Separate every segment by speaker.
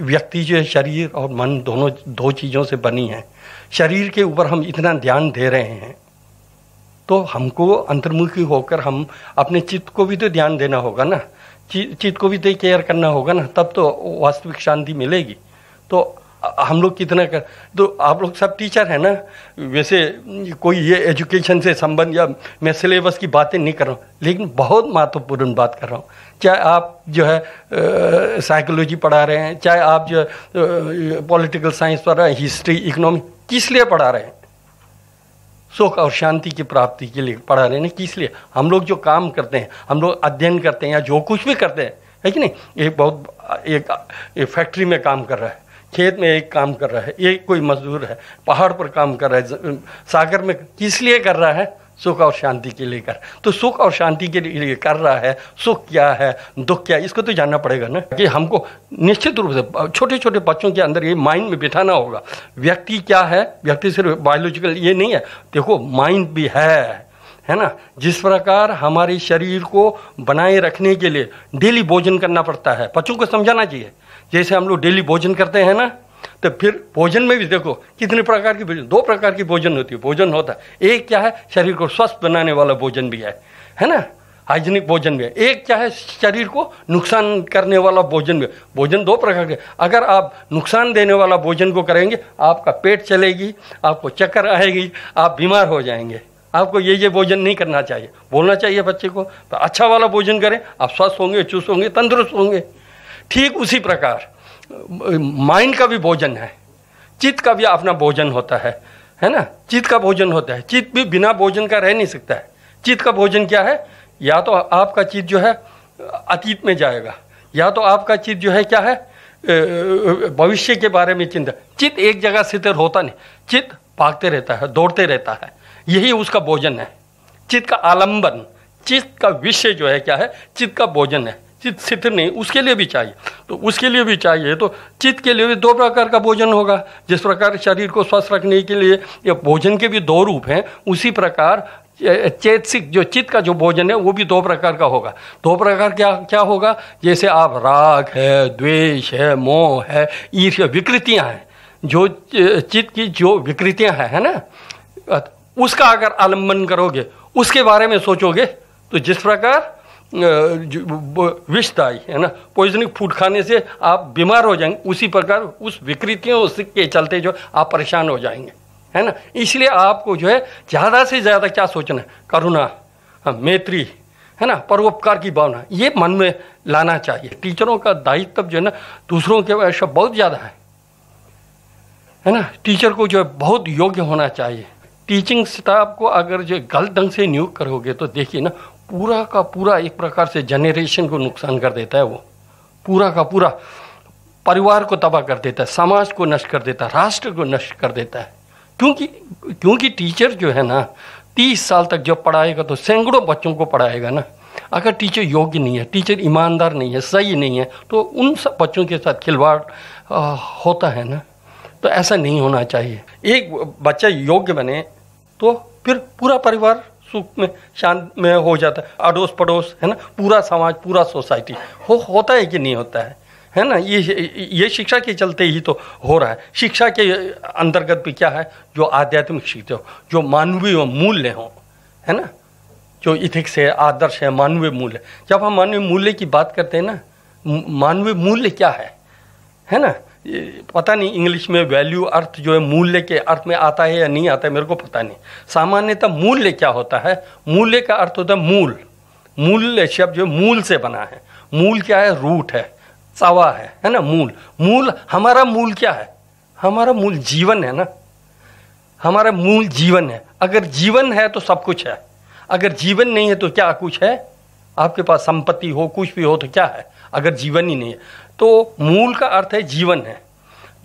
Speaker 1: व्यक्ति जो है शरीर और मन दोनों दो चीज़ों से बनी है शरीर के ऊपर हम इतना ध्यान दे रहे हैं तो हमको अंतर्मुखी होकर हम अपने चित्त को भी तो ध्यान देना होगा ना चित्त को भी तो केयर करना होगा ना तब तो वास्तविक शांति मिलेगी तो हम लोग कितना कर तो आप लोग सब टीचर हैं ना वैसे कोई ये एजुकेशन से संबंध या मैं सिलेबस की बातें नहीं कर रहा हूँ लेकिन बहुत महत्वपूर्ण बात कर रहा हूँ चाहे आप जो है साइकोलॉजी पढ़ा रहे हैं चाहे आप जो है पॉलिटिकल साइंस पढ़ रहे हैं हिस्ट्री इकोनॉमी किस लिए पढ़ा रहे हैं सुख और शांति की प्राप्ति के लिए पढ़ा रहे हैं किस लिए हम लोग जो काम करते हैं हम लोग अध्ययन करते हैं या जो कुछ भी करते हैं है कि नहीं एक बहुत एक, एक फैक्ट्री में काम कर रहा है खेत में एक काम कर रहा है ये कोई मजदूर है पहाड़ पर काम कर रहा है सागर में किस लिए कर रहा है सुख और शांति के लिए कर तो सुख और शांति के लिए कर रहा है सुख क्या है दुख क्या है इसको तो जानना पड़ेगा ना कि हमको निश्चित रूप से छोटे छोटे बच्चों के अंदर ये माइंड में बिठाना होगा व्यक्ति क्या है व्यक्ति सिर्फ बायोलॉजिकल ये नहीं है देखो माइंड भी है है ना जिस प्रकार हमारे शरीर को बनाए रखने के लिए डेली भोजन करना पड़ता है बच्चों को समझाना चाहिए जैसे हम लोग डेली भोजन करते हैं ना तो फिर भोजन में भी देखो कितने प्रकार की भोजन दो प्रकार की भोजन होती है भोजन होता है एक क्या है शरीर को स्वस्थ बनाने वाला भोजन भी है है ना हाइजीनिक भोजन भी है एक क्या है शरीर को नुकसान करने वाला भोजन भी भोजन दो प्रकार के अगर आप नुकसान देने वाला भोजन को करेंगे आपका पेट चलेगी आपको चक्कर आएगी आप बीमार हो जाएंगे आपको ये ये भोजन नहीं करना चाहिए बोलना चाहिए बच्चे को तो अच्छा वाला भोजन करें आप स्वस्थ होंगे चुस्त होंगे तंदुरुस्त होंगे ठीक उसी प्रकार माइंड का भी भोजन है चित्त का भी अपना भोजन होता है है ना चित्त का भोजन होता है चित्त भी बिना भोजन का रह नहीं सकता है चित्त का भोजन क्या है या तो आपका चित्त जो है अतीत में जाएगा या तो आपका चित्त जो है क्या है भविष्य के बारे में चिंता चित्त एक जगह स्थिर होता नहीं चित्त भागते रहता है दौड़ते रहता है यही उसका भोजन है चित्त का आलंबन चित्त का विषय जो है क्या है चित्त का भोजन है चित्त स्थिर नहीं उसके लिए भी चाहिए तो उसके लिए भी चाहिए तो चित्त के लिए भी दो प्रकार का भोजन होगा जिस प्रकार शरीर को स्वस्थ रखने के लिए या भोजन के भी दो रूप हैं उसी प्रकार चेतसिक जो चित्त का जो भोजन है वो भी दो प्रकार का होगा दो प्रकार क्या क्या होगा जैसे आप राग है द्वेष है मोह है ईर्ष्या विकृतियाँ हैं जो चित्त की जो विकृतियाँ हैं है ना उसका अगर आलम्बन करोगे उसके बारे में सोचोगे तो जिस प्रकार विषदायी है ना पॉइजनिक फूड खाने से आप बीमार हो जाएंगे उसी प्रकार उस विकृतियों के चलते जो आप परेशान हो जाएंगे है ना इसलिए आपको जो है ज़्यादा से ज़्यादा क्या सोचना है करुणा हाँ, मैत्री है ना परोपकार की भावना ये मन में लाना चाहिए टीचरों का दायित्व जो है ना दूसरों के बहुत ज़्यादा है है ना टीचर को जो है बहुत योग्य होना चाहिए टीचिंग स्टाफ को अगर जो गलत ढंग से नियुक्त करोगे तो देखिए ना पूरा का पूरा एक प्रकार से जनरेशन को नुकसान कर देता है वो पूरा का पूरा परिवार को तबाह कर देता है समाज को नष्ट कर देता है राष्ट्र को नष्ट कर देता है क्योंकि क्योंकि टीचर जो है ना तीस साल तक जब पढ़ाएगा तो सैकड़ों बच्चों को पढ़ाएगा ना अगर टीचर योग्य नहीं है टीचर ईमानदार नहीं है सही नहीं है तो उन सब बच्चों के साथ खिलवाड़ होता है ना तो ऐसा नहीं होना चाहिए एक बच्चा योग्य बने तो फिर पूरा परिवार सुख में शांत में हो जाता है अड़ोस पड़ोस है ना पूरा समाज पूरा सोसाइटी हो होता है कि नहीं होता है है ना ये ये शिक्षा के चलते ही तो हो रहा है शिक्षा के अंतर्गत भी क्या है जो आध्यात्मिक शिक्षा हो जो मानवीय मूल्य हो है ना जो इथिक्स है आदर्श है मानवीय मूल्य जब हम मानवीय मूल्य की बात करते हैं ना मानवीय मूल्य क्या है है ना पता नहीं इंग्लिश में वैल्यू अर्थ जो है मूल्य के अर्थ में आता है या नहीं आता है मेरे को पता नहीं सामान्यतः मूल्य क्या होता है मूल्य का अर्थ होता है मूल मूल्य शब्द जो मूल से बना है मूल क्या है रूट है सवा है है ना मूल मूल हमारा मूल क्या है हमारा मूल जीवन है ना हमारा मूल जीवन है अगर जीवन है तो सब कुछ है अगर जीवन नहीं है तो क्या कुछ है आपके पास संपत्ति हो कुछ भी हो तो क्या है अगर जीवन ही नहीं है तो मूल का अर्थ है जीवन है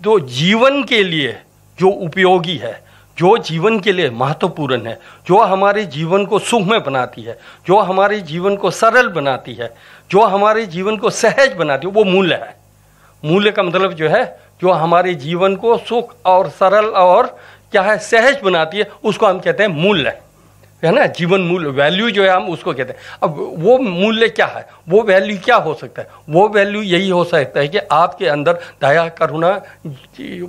Speaker 1: जो तो जीवन के लिए जो उपयोगी है जो जीवन के लिए महत्वपूर्ण है जो हमारे जीवन को सुखमय बनाती है जो हमारे जीवन को सरल बनाती है जो हमारे जीवन को सहज बनाती है वो मूल्य है मूल्य का मतलब जो है जो हमारे जीवन को सुख और सरल और क्या है सहज बनाती है उसको हम कहते हैं मूल्य है है ना जीवन मूल्य वैल्यू जो है हम उसको कहते हैं अब वो मूल्य क्या है वो वैल्यू क्या हो सकता है वो वैल्यू यही हो सकता है कि आपके अंदर दया करुणा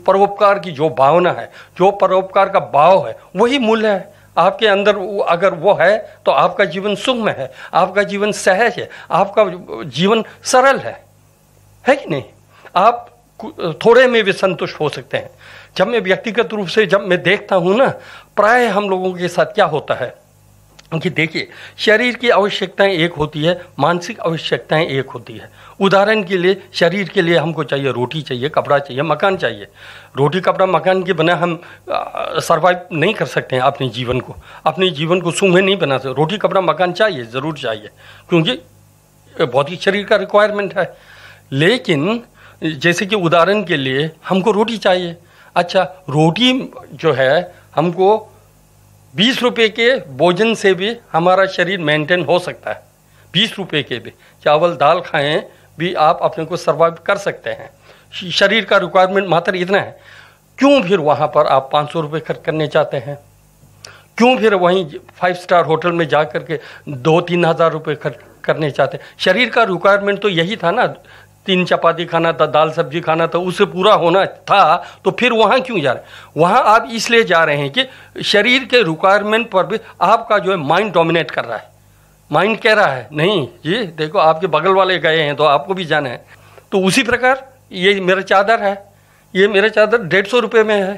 Speaker 1: परोपकार की जो भावना है जो परोपकार का भाव है वही मूल्य है आपके अंदर अगर वो है तो आपका जीवन सुगम है आपका जीवन सहज है आपका जीवन सरल है है कि नहीं आप थोड़े में भी संतुष्ट हो सकते हैं जब मैं व्यक्तिगत रूप से जब मैं देखता हूँ ना प्राय हम लोगों के साथ क्या होता है कि देखिए शरीर की आवश्यकताएं एक होती है मानसिक आवश्यकताएं एक होती है उदाहरण के लिए शरीर के लिए हमको चाहिए रोटी चाहिए कपड़ा चाहिए मकान चाहिए रोटी कपड़ा मकान के बिना हम सर्वाइव नहीं कर सकते हैं अपने जीवन को अपने जीवन को सूंघे नहीं बना सकते रोटी कपड़ा मकान चाहिए ज़रूर चाहिए क्योंकि भौतिक शरीर का रिक्वायरमेंट है लेकिन जैसे कि उदाहरण के लिए हमको रोटी चाहिए अच्छा रोटी जो है हमको बीस रुपए के भोजन से भी हमारा शरीर मेंटेन हो सकता है बीस रुपए के भी चावल दाल खाएं भी आप अपने को सर्वाइव कर सकते हैं शरीर का रिक्वायरमेंट मात्र इतना है क्यों फिर वहाँ पर आप पाँच सौ रुपये खर्च करने चाहते हैं क्यों फिर वहीं फाइव स्टार होटल में जा कर के दो तीन हज़ार रुपये खर्च करने चाहते हैं शरीर का रिक्वायरमेंट तो यही था ना तीन चपाती खाना था दाल सब्जी खाना था उससे पूरा होना था तो फिर वहाँ क्यों जा रहे हैं वहाँ आप इसलिए जा रहे हैं कि शरीर के रिक्वायरमेंट पर भी आपका जो है माइंड डोमिनेट कर रहा है माइंड कह रहा है नहीं जी देखो आपके बगल वाले गए हैं तो आपको भी जाना है तो उसी प्रकार ये मेरा चादर है ये मेरा चादर डेढ़ सौ रुपये में है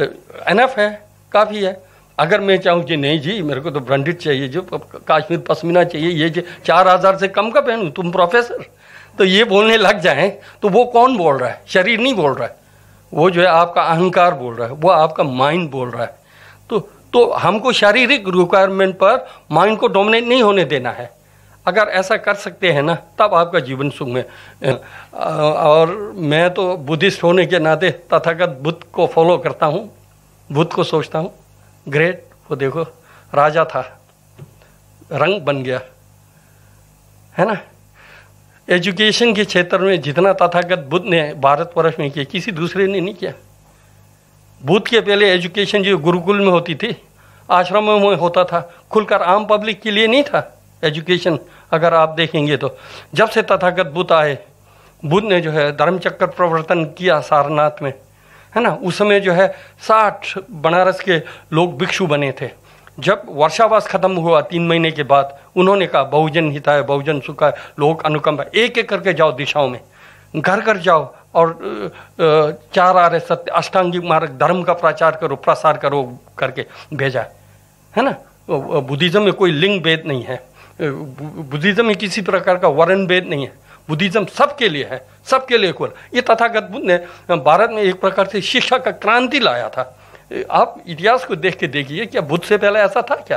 Speaker 1: तो एनफ है काफ़ी है अगर मैं चाहूँ कि नहीं जी मेरे को तो ब्रांडेड चाहिए जो कश्मीर पश्मीना चाहिए ये चार हज़ार से कम का पहनूँ तुम प्रोफेसर तो ये बोलने लग जाए तो वो कौन बोल रहा है शरीर नहीं बोल रहा है वो जो है आपका अहंकार बोल रहा है वो आपका माइंड बोल रहा है तो तो हमको शारीरिक रिक्वायरमेंट पर माइंड को डोमिनेट नहीं होने देना है अगर ऐसा कर सकते हैं ना तब आपका जीवन सुख में और मैं तो बुद्धिस्ट होने के नाते तथागत बुद्ध को फॉलो करता हूँ बुद्ध को सोचता हूँ ग्रेट वो देखो राजा था रंग बन गया है ना एजुकेशन के क्षेत्र में जितना तथागत बुद्ध ने भारतवर्ष में किया किसी दूसरे ने नहीं किया बुद्ध के पहले एजुकेशन जो गुरुकुल में होती थी आश्रमों में होता था खुलकर आम पब्लिक के लिए नहीं था एजुकेशन अगर आप देखेंगे तो जब से तथागत बुद्ध आए बुद्ध ने जो है धर्मचक्र प्रवर्तन किया सारनाथ में है ना उस समय जो है साठ बनारस के लोग भिक्षु बने थे जब वर्षावास खत्म हुआ तीन महीने के बाद उन्होंने कहा बहुजन हिताय बहुजन सुखाय लोक अनुकंपा एक एक करके जाओ दिशाओं में घर घर जाओ और चार आर्य सत्य अष्टांगिक मार्ग धर्म का प्रचार करो प्रसार करो करके भेजा है ना बुद्धिज्म में कोई लिंग भेद नहीं है बुद्धिज्म में किसी प्रकार का वर्ण भेद नहीं है बुद्धिज्म सबके लिए है सबके लिए कुल ये तथागत बुद्ध ने भारत में एक प्रकार से शिक्षा का क्रांति लाया था आप इतिहास को देख के देखिए क्या बुद्ध से पहले ऐसा था क्या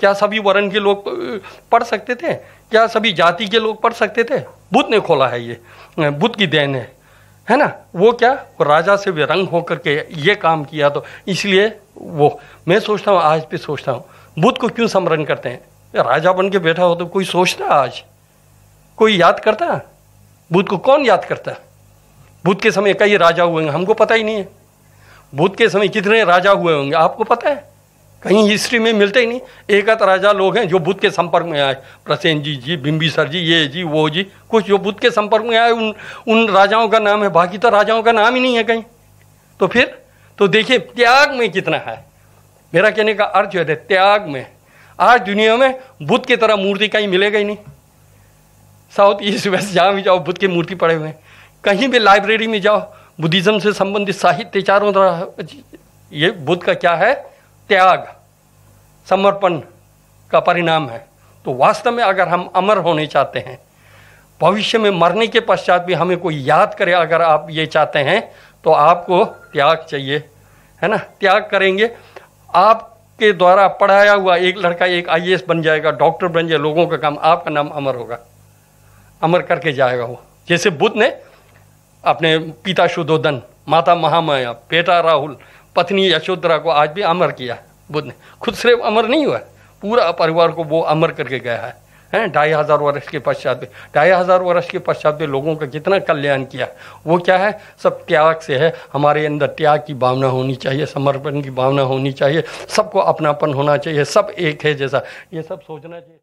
Speaker 1: क्या सभी वर्ण के लोग पढ़ सकते थे क्या सभी जाति के लोग पढ़ सकते थे बुद्ध ने खोला है ये बुद्ध की देन है है ना वो क्या वो राजा से विरंग होकर के ये काम किया तो इसलिए वो मैं सोचता हूँ आज भी सोचता हूँ बुद्ध को क्यों समरण करते हैं राजा बन के बैठा हो तो कोई सोचता आज कोई याद करता बुद्ध को कौन याद करता बुद्ध के समय कई राजा हुए हैं हमको पता ही नहीं है बुद्ध के समय कितने राजा हुए होंगे आपको पता है कहीं हिस्ट्री में मिलते ही नहीं एक आध राजा लोग हैं जो बुद्ध के संपर्क में आए प्रसेन जी जी बिम्बिसर जी ये जी वो जी कुछ जो बुद्ध के संपर्क में आए उन उन राजाओं का नाम है बाकी तो राजाओं का नाम ही नहीं है कहीं तो फिर तो देखिए त्याग में कितना है मेरा कहने का अर्थ है त्याग में आज दुनिया में बुद्ध की तरह मूर्ति कहीं मिलेगा नहीं साउथ ईस्ट वेस्ट जहाँ भी जाओ बुद्ध की मूर्ति पड़े हुए हैं कहीं भी लाइब्रेरी में जाओ बुद्धिज्म से संबंधित साहित्य चारों तरह ये बुद्ध का क्या है त्याग समर्पण का परिणाम है तो वास्तव में अगर हम अमर होने चाहते हैं भविष्य में मरने के पश्चात भी हमें कोई याद करे अगर आप ये चाहते हैं तो आपको त्याग चाहिए है ना त्याग करेंगे आपके द्वारा पढ़ाया हुआ एक लड़का एक आई बन जाएगा डॉक्टर बन जाए लोगों का काम आपका नाम अमर होगा अमर करके जाएगा वो जैसे बुद्ध ने अपने पिता शुद्धोधन माता महामाया बेटा राहुल पत्नी यशोधरा को आज भी अमर किया बुद्ध ने खुद सिर्फ अमर नहीं हुआ पूरा परिवार को वो अमर करके गया है हैं ढाई हज़ार वर्ष के पश्चात भी ढाई हज़ार वर्ष के पश्चात भी लोगों का कितना कल्याण किया वो क्या है सब त्याग से है हमारे अंदर त्याग की भावना होनी चाहिए समर्पण की भावना होनी चाहिए सबको अपनापन होना चाहिए सब एक है जैसा ये सब सोचना चाहिए